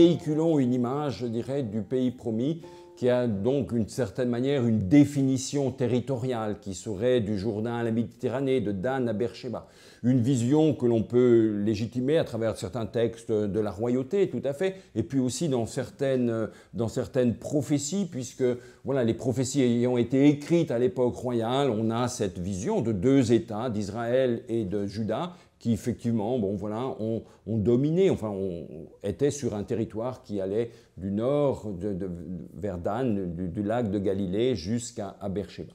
véhiculons une image, je dirais, du pays promis qui a donc d'une certaine manière une définition territoriale qui serait du Jourdain à la Méditerranée, de Dan à Beersheba. Une vision que l'on peut légitimer à travers certains textes de la royauté, tout à fait, et puis aussi dans certaines, dans certaines prophéties, puisque voilà, les prophéties ayant été écrites à l'époque royale, on a cette vision de deux États, d'Israël et de Juda, qui effectivement, bon voilà, ont, dominé, enfin, on, était sur un territoire qui allait du nord de, vers Dan, du, lac de Galilée jusqu'à Beersheba.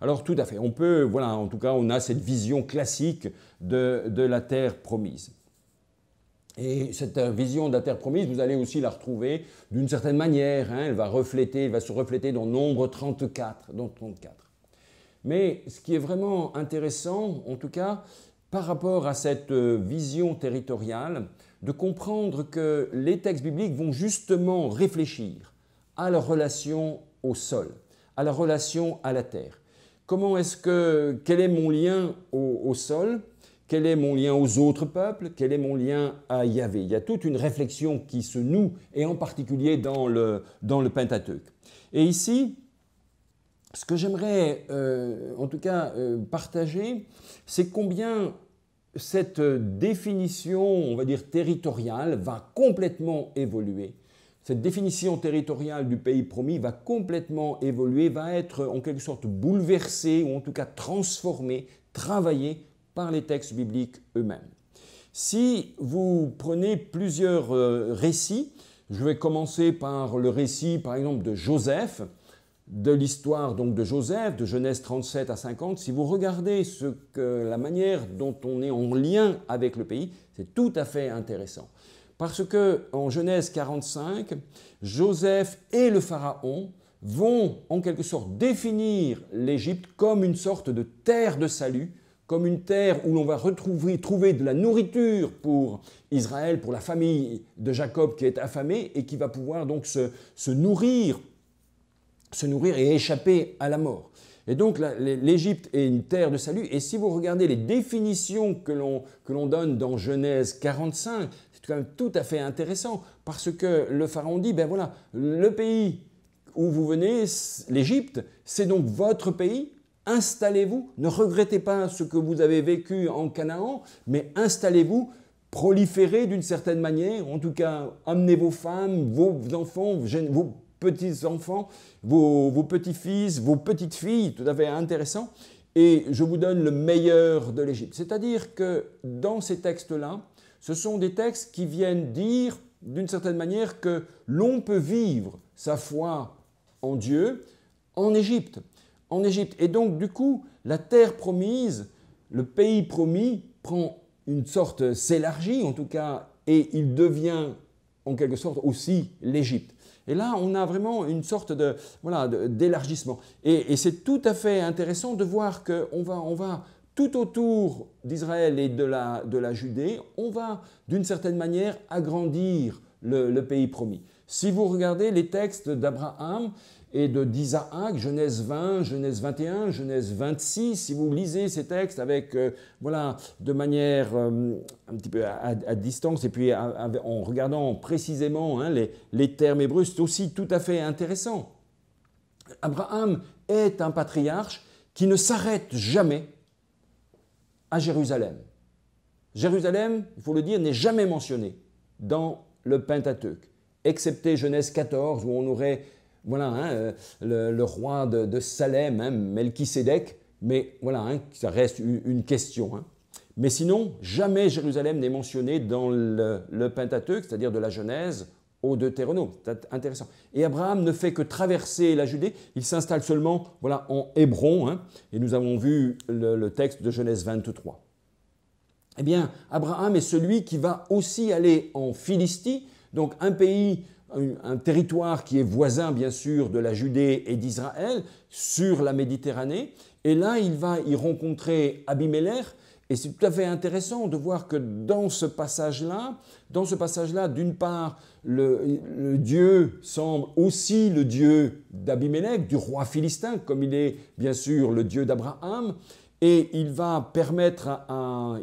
Alors tout à fait, on peut, voilà, en tout cas, on a cette vision classique de, la terre promise. Et cette euh, vision de la terre promise, vous allez aussi la retrouver d'une certaine manière. Hein, elle va refléter, va se refléter dans Nombre 34, dans 34. Mais ce qui est vraiment intéressant, en tout cas, par rapport à cette euh, vision territoriale, de comprendre que les textes bibliques vont justement réfléchir à la relation au sol, à la relation à la terre. Comment est-ce que, quel est mon lien au, sol Quel est mon lien aux autres peuples Quel est mon lien à Yahvé Il y a toute une réflexion qui se noue, et en particulier dans le, dans le Pentateuque. Et ici, ce que j'aimerais euh, en tout cas euh, partager, c'est combien cette euh, définition, on va dire, territoriale va complètement évoluer. Cette définition territoriale du pays promis va complètement évoluer, va être en quelque sorte bouleversée ou en tout cas transformée, travaillée par les textes bibliques eux-mêmes. Si vous prenez plusieurs récits, je vais commencer par le récit par exemple de Joseph, de l'histoire donc de Joseph, de Genèse 37 à 50, si vous regardez ce que, la manière dont on est en lien avec le pays, c'est tout à fait intéressant. Parce que en Genèse 45, Joseph et le pharaon vont en quelque sorte définir l'Égypte comme une sorte de terre de salut, comme une terre où l'on va retrouver trouver de la nourriture pour Israël, pour la famille de Jacob qui est affamée et qui va pouvoir donc se, se nourrir se nourrir et échapper à la mort. Et donc l'Égypte est une terre de salut. Et si vous regardez les définitions que l'on donne dans Genèse 45, c'est quand même tout à fait intéressant parce que le pharaon dit, ben voilà, le pays où vous venez, l'Égypte, c'est donc votre pays. Installez-vous, ne regrettez pas ce que vous avez vécu en Canaan, mais installez-vous, proliférez d'une certaine manière, en tout cas, amenez vos femmes, vos enfants, vos petits-enfants, vos, petits-fils, vos petites-filles, tout à fait intéressant, et je vous donne le meilleur de l'Égypte. C'est-à-dire que dans ces textes-là, ce sont des textes qui viennent dire, d'une certaine manière, que l'on peut vivre sa foi en Dieu en Égypte. En Égypte. Et donc, du coup, la terre promise, le pays promis, prend une sorte, s'élargit en tout cas, et il devient en quelque sorte aussi l'Égypte. Et là, on a vraiment une sorte d'élargissement. Et, c'est tout à fait intéressant de voir qu'on va, on va tout autour d'Israël et de la, Judée, on va d'une certaine manière agrandir le pays promis. Si vous regardez les textes d'Abraham et de d'Isaac, Genèse 20, Genèse 21, Genèse 26, si vous lisez ces textes avec, euh, voilà, de manière euh, un petit peu à, distance et puis en regardant précisément hein, les, termes hébreux, c'est aussi tout à fait intéressant. Abraham est un patriarche qui ne s'arrête jamais à Jérusalem. Jérusalem, il faut le dire, n'est jamais mentionné dans le Pentateuque excepté Genèse 14, où on aurait voilà, hein, euh, le, roi de, Salem, hein, mais voilà, hein, ça reste une, question. Hein. Mais sinon, jamais Jérusalem n'est mentionné dans le, le Pentateuque, c'est-à-dire de la Genèse au Deutéronome. C'est intéressant. Et Abraham ne fait que traverser la Judée, il s'installe seulement voilà, en Hébron, et nous avons vu le, le texte de Genèse 23. Eh bien, Abraham est celui qui va aussi aller en Philistie, donc un pays, un territoire qui est voisin bien sûr de la Judée et d'Israël, sur la Méditerranée, et là il va y rencontrer Abimelech, et c'est tout à fait intéressant de voir que dans ce passage-là, dans ce passage-là, d'une part, le, Dieu semble aussi le Dieu d'Abimélec, du roi philistin, comme il est bien sûr le Dieu d'Abraham, et il va permettre,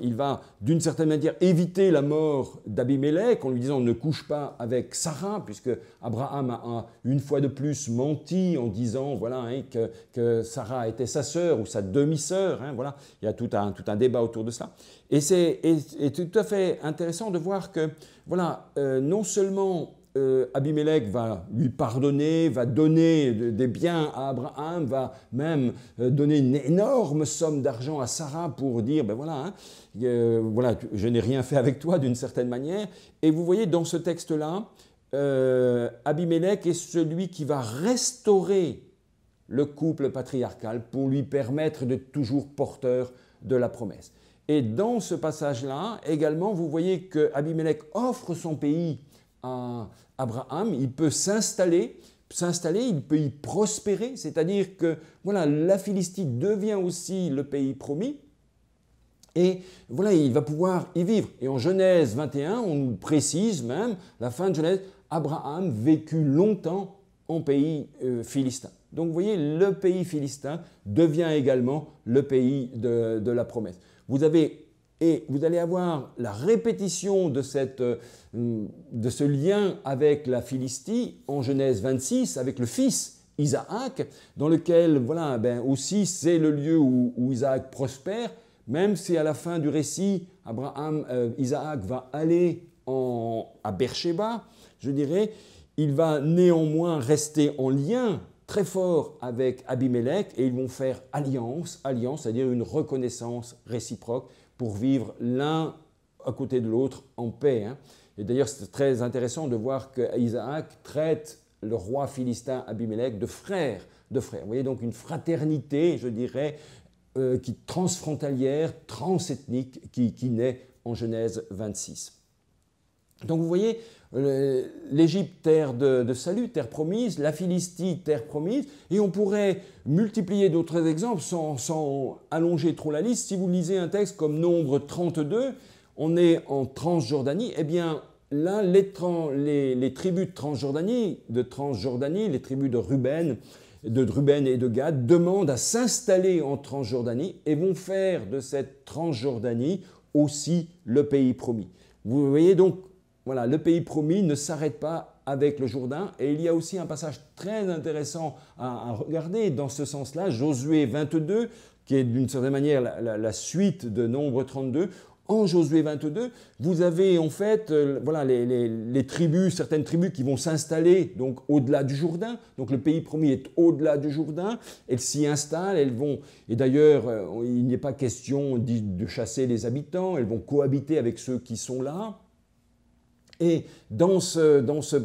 il va d'une certaine manière éviter la mort d'Abimelech en lui disant ne couche pas avec Sarah, puisque Abraham a une fois de plus menti en disant voilà hein, que, Sarah était sa sœur ou sa demi-sœur. Hein, voilà, il y a tout un, tout un débat autour de cela. Et c'est tout à fait intéressant de voir que voilà, euh, non seulement euh, Abimélec va lui pardonner, va donner des biens à Abraham, va même euh, donner une énorme somme d'argent à Sarah pour dire, ben voilà, hein, euh, voilà je n'ai rien fait avec toi d'une certaine manière. Et vous voyez dans ce texte-là, Abimelech est celui qui va restaurer le couple patriarcal pour lui permettre d'être toujours porteur de la promesse. Et dans ce passage-là, également, vous voyez que offre son pays Abraham, il peut s'installer, s'installer, il peut y prospérer, c'est-à-dire que voilà, la Philistie devient aussi le pays promis. Et voilà, il va pouvoir y vivre. Et en Genèse 21, on nous précise même, la fin de Genèse, Abraham vécut longtemps en pays euh, philistin. Donc vous voyez, le pays philistin devient également le pays de, de la promesse. Vous avez et vous allez avoir la répétition euh, de, ce lien avec la Philistie en Genèse 26, avec le fils Isaac, dans lequel, voilà, ben aussi c'est le lieu où, Isaac prospère, même si à la fin du récit, Abraham, euh, Isaac va aller en, à Beersheba, je dirais, il va néanmoins rester en lien très fort avec Abimelech et ils vont faire alliance, alliance, c'est-à-dire une reconnaissance réciproque pour vivre l'un à côté de l'autre en paix. Hein. Et d'ailleurs, c'est très intéressant de voir que Isaac traite le roi philistin Abimelech de frère, de frère. Vous voyez donc une fraternité, je dirais, euh, qui transfrontalière, transethnique, qui, qui naît en Genèse 26. Donc vous voyez, l'Égypte, terre de, salut, terre promise, la Philistie, terre promise, et on pourrait multiplier d'autres exemples sans, allonger trop la liste. Si vous lisez un texte comme Nombre 32, on est en Transjordanie, eh bien là, les, tribus de Transjordanie, les tribus de Ruben, de Ruben et de Gad demandent à s'installer en Transjordanie et vont faire de cette Transjordanie aussi le pays promis. Vous voyez donc voilà, le pays promis ne s'arrête pas avec le Jourdain. Et il y a aussi un passage très intéressant à, regarder dans ce sens-là, Josué 22, qui est d'une certaine manière la, suite de Nombre 32. En Josué 22, vous avez en fait euh, voilà, les, tribus, certaines tribus qui vont s'installer donc au-delà du Jourdain. Donc le pays promis est au-delà du Jourdain. Elles s'y installent, elles vont. Et d'ailleurs, il euh, il n'est pas question de chasser les habitants, elles vont cohabiter avec ceux qui sont là. Et dans ce, dans ce,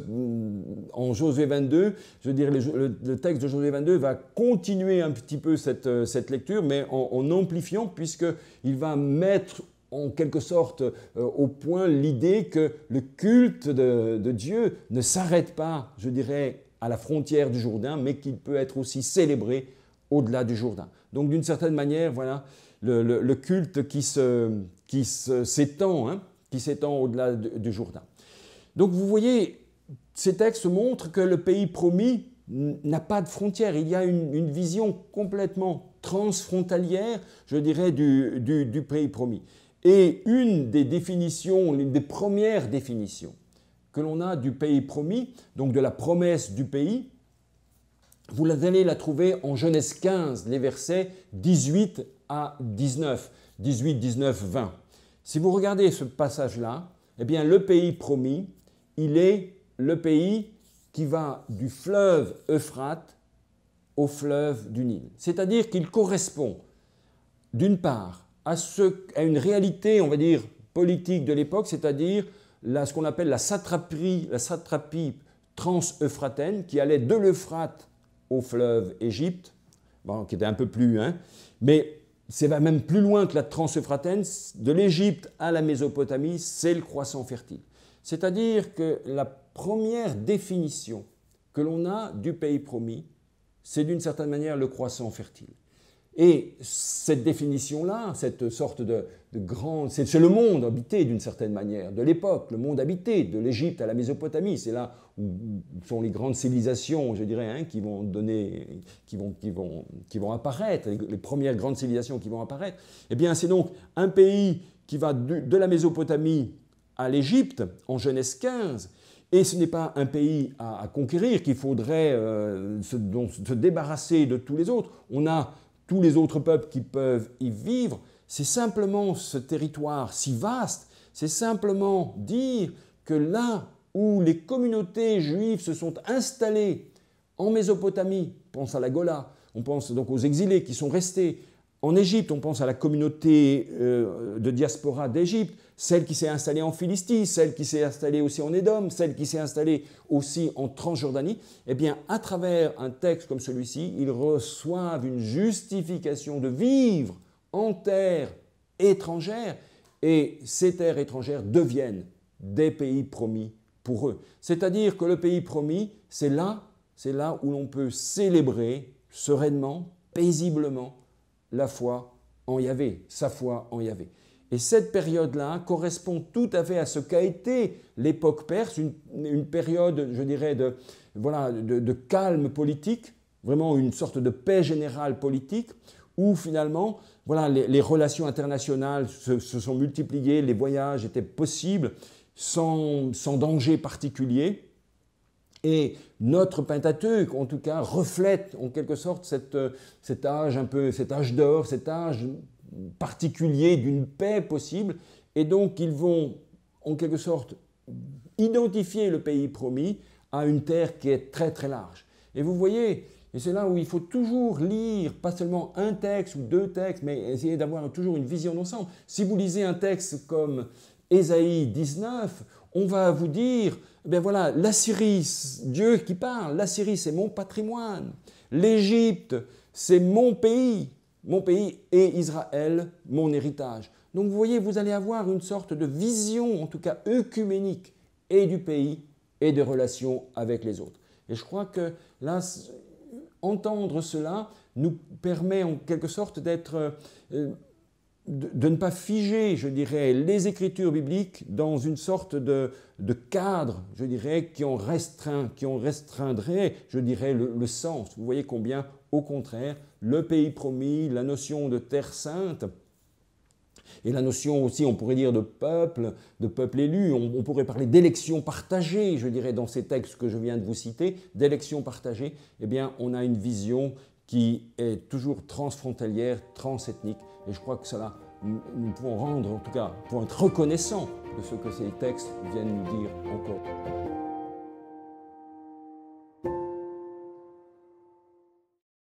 en Josué 22, je veux dire, le, texte de Josué 22 va continuer un petit peu cette, euh, cette lecture, mais en, amplifiant, puisqu'il va mettre en quelque sorte euh, au point l'idée que le culte de, Dieu ne s'arrête pas, je dirais, à la frontière du Jourdain, mais qu'il peut être aussi célébré au-delà du Jourdain. Donc d'une certaine manière, voilà, le, culte qui s'étend, hein, qui s'étend au-delà du Jourdain. Donc vous voyez, ces textes montrent que le pays promis n'a pas de frontières. Il y a une, vision complètement transfrontalière, je dirais, du, pays promis. Et une des définitions, une des premières définitions que l'on a du pays promis, donc de la promesse du pays, vous allez la trouver en Genèse 15, les versets 18 à 19, 18, 19, 20. Si vous regardez ce passage-là, eh bien le pays promis, il est le pays qui va du fleuve Euphrate au fleuve du Nil. C'est-à-dire qu'il correspond, d'une part, à, ce, une réalité, on va dire, politique de l'époque, c'est-à-dire ce qu'on appelle la satrapie, la satrapie trans euphratène qui allait de l'Euphrate au fleuve Égypte, qui était un peu plus, hein, mais c'est même plus loin que la trans euphratène de l'Égypte à la Mésopotamie, c'est le croissant fertile. C'est-à-dire que la première définition que l'on a du pays promis, c'est d'une certaine manière le croissant fertile. Et cette définition-là, cette sorte de, de C'est le monde habité d'une certaine manière, de l'époque, le monde habité, de l'Égypte à la Mésopotamie. C'est là où sont les grandes civilisations, je dirais, hein, qui, vont donner, qui, vont, vont, qui vont apparaître, les, premières grandes civilisations qui vont apparaître. Eh bien, c'est donc un pays qui va de la Mésopotamie à l'Égypte en Genèse 15. Et ce n'est pas un pays à, conquérir qu'il faudrait euh, se, débarrasser de tous les autres. On a tous les autres peuples qui peuvent y vivre. C'est simplement ce territoire si vaste, c'est simplement dire que là où les communautés juives se sont installées en Mésopotamie, on pense à la Gola, on pense donc aux exilés qui sont restés, en Égypte, on pense à la communauté euh, de diaspora d'Égypte, celle qui s'est installée en Philistie, celle qui s'est installée aussi en Édom, celle qui s'est installée aussi en Transjordanie. Eh bien, à travers un texte comme celui-ci, ils reçoivent une justification de vivre en terre étrangère et ces terres étrangères deviennent des pays promis pour eux. C'est-à-dire que le pays promis, c'est là, c'est là où l'on peut célébrer sereinement, paisiblement, la foi en avait, sa foi en avait. Et cette période-là correspond tout à fait à ce qu'a été l'époque perse, une, période, je dirais, de, calme politique, vraiment une sorte de paix générale politique, où finalement, les, relations internationales se, sont multipliées, les voyages étaient possibles, sans danger particulier. Et notre Pentateuque, en tout cas, reflète en quelque sorte euh, cet âge un peu, cet âge d'or, cet âge particulier d'une paix possible. Et donc, ils vont en quelque sorte identifier le pays promis à une terre qui est très très large. Et vous voyez, et c'est là où il faut toujours lire, pas seulement un texte ou deux textes, mais essayer d'avoir toujours une vision d'ensemble. Si vous lisez un texte comme Ésaïe 19, on va vous dire ben bien voilà, Syrie, Dieu qui parle, la Syrie c'est mon patrimoine. L'Égypte, c'est mon pays. Mon pays et Israël, mon héritage. Donc vous voyez, vous allez avoir une sorte de vision, en tout cas œcuménique, et du pays et des relations avec les autres. Et je crois que là, entendre cela nous permet en quelque sorte d'être euh, de, ne pas figer, je dirais, les écritures bibliques dans une sorte de, cadre, je dirais, qui en qui restreindrait, je dirais, le, sens. Vous voyez combien, au contraire, le pays promis, la notion de terre sainte, et la notion aussi, on pourrait dire, de peuple, de peuple élu, on, on pourrait parler d'élection partagée, je dirais, dans ces textes que je viens de vous citer, d'élection partagée, eh bien, on a une vision qui est toujours transfrontalière, transethnique, et je crois que cela, nous pouvons rendre, en tout cas, pour être reconnaissants de ce que ces textes viennent nous dire encore.